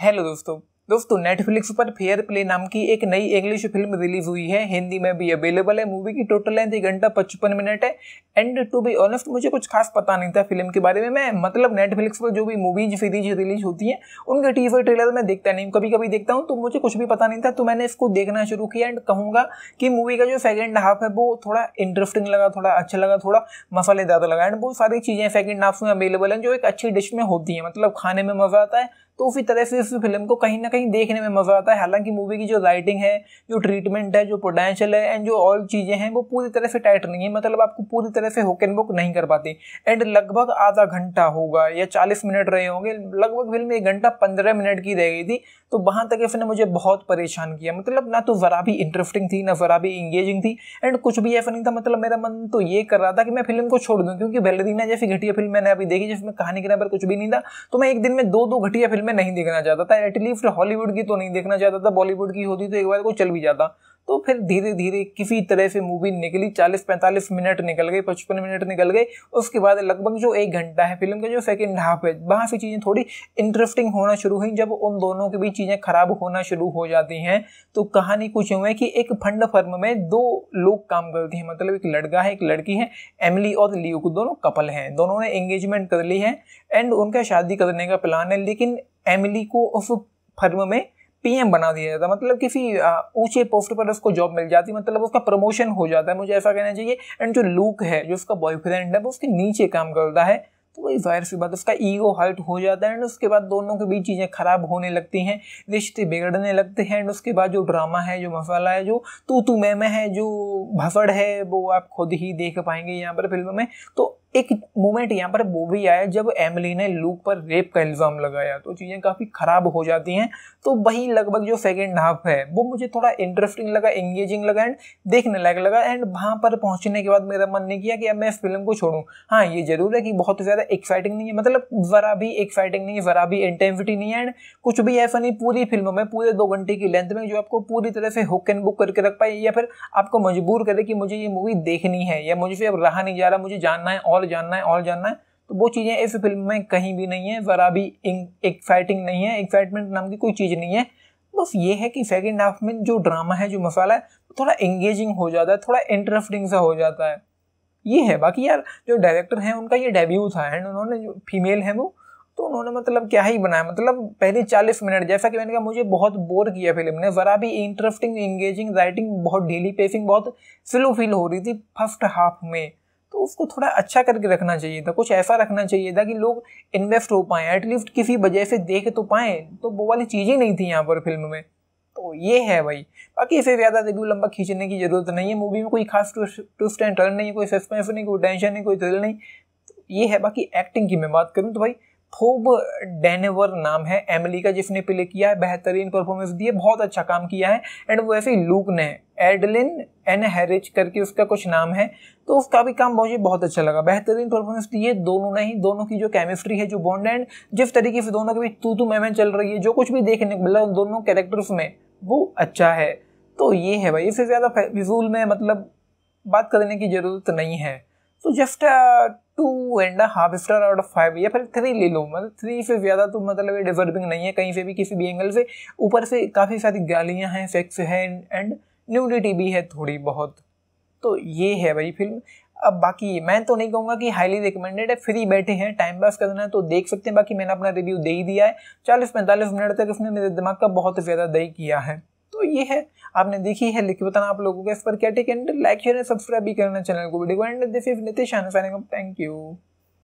hello दोस्तों दोस्तों Netflix पर फेयर प्ले नाम की एक नई इंग्लिश फिल्म रिलीज हुई है हिंदी में भी अवेलेबल है मूवी की टोटल लेंथ एक घंटा पचपन मिनट है एंड टू बी ऑनेस्ट मुझे कुछ खास पता नहीं था फिल्म के बारे में मैं मतलब नेटफ्लिक्स पर जो भी मूवीज सीरीज रिलीज होती हैं उनके टीवी ट्रेलर मैं देखता नहीं कभी कभी देखता हूँ तो मुझे कुछ भी पता नहीं था तो मैंने इसको देखना शुरू किया एंड कहूँगा कि मूवी का जो सेकेंड हाफ है वो थोड़ा इंटरेस्टिंग लगा थोड़ा अच्छा लगा थोड़ा मसालेदार लगा एंड बहुत सारी चीज़ें सेकेंड हाफ में अवेलेबल हैं जो एक अच्छी डिश में होती हैं मतलब खाने में मज़ा आता है तो उसी तरह से इस फिल्म को कहीं ना कहीं कहीं देखने में मज़ा आता है हालांकि मूवी की जो लाइटिंग है जो ट्रीटमेंट है जो पोटेंशियल है एंड जो ऑल चीज़ें हैं वो पूरी तरह से टाइट नहीं है मतलब आपको पूरी तरह से हुक एंड बुक नहीं कर पाती एंड लगभग आधा घंटा होगा या चालीस मिनट रहे होंगे लगभग फिल्म एक घंटा पंद्रह मिनट की रह गई थी तो वहां तक ये मुझे बहुत परेशान किया मतलब ना तो ज़रा भी इंटरेस्टिंग थी ना ज़रा भी इंगेजिंग थी एंड कुछ भी ऐसा नहीं था मतलब मेरा मन तो ये कर रहा था कि मैं फिल्म को छोड़ दूँ क्योंकि वेलरीना जैसी घटिया फिल्म मैंने अभी देखी जिसमें कहानी के नाम पर कुछ भी नहीं था तो मैं एक दिन में दो दो घटिया फिल्में नहीं देखना चाहता था एटलीस्ट हॉल बॉलीवुड की तो नहीं देखना चाहता था बॉलीवुड की होती तो एक बार को चल भी जाता तो फिर धीरे धीरे किसी तरह से मूवी निकली चालीस पैंतालीस मिनट निकल गए पचपन मिनट निकल गए उसके बाद लगभग जो एक घंटा है फिल्म का जो सेकेंड हाफ है वहाँ से चीज़ें थोड़ी इंटरेस्टिंग होना शुरू हुई जब उन दोनों के बीच चीज़ें खराब होना शुरू हो जाती हैं तो कहानी कुछ हुए कि एक फंड फर्म में दो लोग काम करते हैं मतलब एक लड़का है एक लड़की है एमली और लियो को दोनों कपल हैं दोनों ने एंगेजमेंट कर ली है एंड उनका शादी करने का प्लान है लेकिन एमली को उस फर्म में पीएम बना दिया जाता है मतलब किसी ऊंचे पोस्ट पर उसको जॉब मिल जाती है मतलब उसका प्रमोशन हो जाता है मुझे ऐसा कहना चाहिए एंड जो लूक है जो उसका बॉयफ्रेंड है वो उसके नीचे काम करता है तो वही जाहिर सी बात उसका ईगो हर्ट हो जाता है एंड उसके बाद दोनों के बीच चीज़ें खराब होने लगती हैं रिश्ते बिगड़ने लगते हैं एंड उसके बाद जो ड्रामा है जो मसाला है जो तो तू मैम मैं है जो भसड़ है वो आप खुद ही देख पाएंगे यहाँ पर फिल्म में तो एक मोमेंट यहाँ पर वो भी आया जब एमली ने लूक पर रेप का इल्ज़ाम लगाया तो चीज़ें काफ़ी ख़राब हो जाती हैं तो वही लगभग जो सेकेंड हाफ है वो मुझे थोड़ा इंटरेस्टिंग लगा एंगेजिंग लगा एंड देखने लायक लगा एंड वहाँ पर पहुँचने के बाद मेरा मन नहीं किया कि अब मैं इस फिल्म को छोड़ूँ हाँ ये ज़रूर है कि बहुत ज़्यादा एक्साइटिंग नहीं है मतलब ज़रा भी एक्साइटिंग नहीं है ज़रा भी इंटेंसिटी नहीं है एंड कुछ भी ऐसा नहीं पूरी फिल्म में पूरे दो घंटे की लेंथ में जो आपको पूरी तरह से हुक एंड बुक करके रख पाए या फिर आपको मजबूर करे कि मुझे ये मूवी देखनी है या मुझे अब रहा नहीं जा रहा मुझे जानना है और जानना है ऑल जानना है तो वो चीज़ें इस फिल्म में कहीं भी नहीं है ज़रा भी एक्साइटिंग नहीं है एक्साइटमेंट नाम की कोई चीज़ नहीं है बस ये है कि सेकेंड हाफ में जो ड्रामा है जो मसाला है वो थोड़ा एंगेजिंग हो जाता है थोड़ा इंटरेस्टिंग सा हो जाता है ये है बाकी यार जो डायरेक्टर हैं उनका ये डेब्यू था एंड उन्होंने जो फीमेल है वो तो उन्होंने मतलब क्या ही बनाया मतलब पहले चालीस मिनट जैसा कि मैंने कहा मुझे बहुत बोर किया फिल्म ने ज़रा भी इंटरेस्टिंग एंगेजिंग राइटिंग बहुत डेली पेसिंग बहुत स्लो फील हो रही थी फर्स्ट हाफ में तो उसको थोड़ा अच्छा करके रखना चाहिए था कुछ ऐसा रखना चाहिए था कि लोग इन्वेस्ट हो पाएँ एटलीस्ट किसी वजह से देख तो पाएँ तो वो वाली चीज़ ही नहीं थी यहाँ पर फिल्म में तो ये है भाई बाकी इसे ज़्यादा रिव्यू लंबा खींचने की ज़रूरत नहीं है मूवी में कोई खास ट्विस्ट एंड टर्न नहीं है कोई सस्पेंस नहीं कोई टेंशन नहीं कोई थ्रिल नहीं तो ये है बाकी एक्टिंग की मैं बात करूँ तो भाई थोब डेनेवर नाम है एमली का जिसने प्ले किया है बेहतरीन परफॉर्मेंस दी है बहुत अच्छा काम किया है एंड वैसे ही लूक ने एडलिन एन हैरिज करके उसका कुछ नाम है तो उसका भी काम मुझे बहुत अच्छा लगा बेहतरीन परफॉर्मेंस दी है दोनों ने ही दोनों की जो केमिस्ट्री है जो बॉन्ड एंड जिस तरीके से दोनों के बीच तू तू मैमें चल रही है जो कुछ भी देखने को मिला दोनों कैरेक्टर्स में वो अच्छा है तो ये है भाई इससे ज़्यादा फिजूल में मतलब बात करने की ज़रूरत नहीं है तो just two and half star out of five या फिर थ्री ले लो मतलब थ्री से ज़्यादा तो मतलब ये डिजर्विंग नहीं है कहीं से भी किसी भी एंगल से ऊपर से काफ़ी सारी गालियाँ हैं सेक्स है एंड न्यूडिटी भी है थोड़ी बहुत तो ये है भाई फिल्म अब बाकी मैं तो नहीं कहूँगा कि हाईली रिकमेंडेड है फ्री बैठे हैं टाइम पास करना है तो देख सकते हैं बाकी मैंने अपना रिव्यू दे ही दिया है चालीस पैंतालीस मिनट तक उसने मेरे दिमाग का बहुत ज़्यादा दही किया है तो ये है आपने देखी है लिख के बताना आप लोगों को इस पर क्या tick and like share and subscribe भी करना चैनल को video and this is Nitesh thank you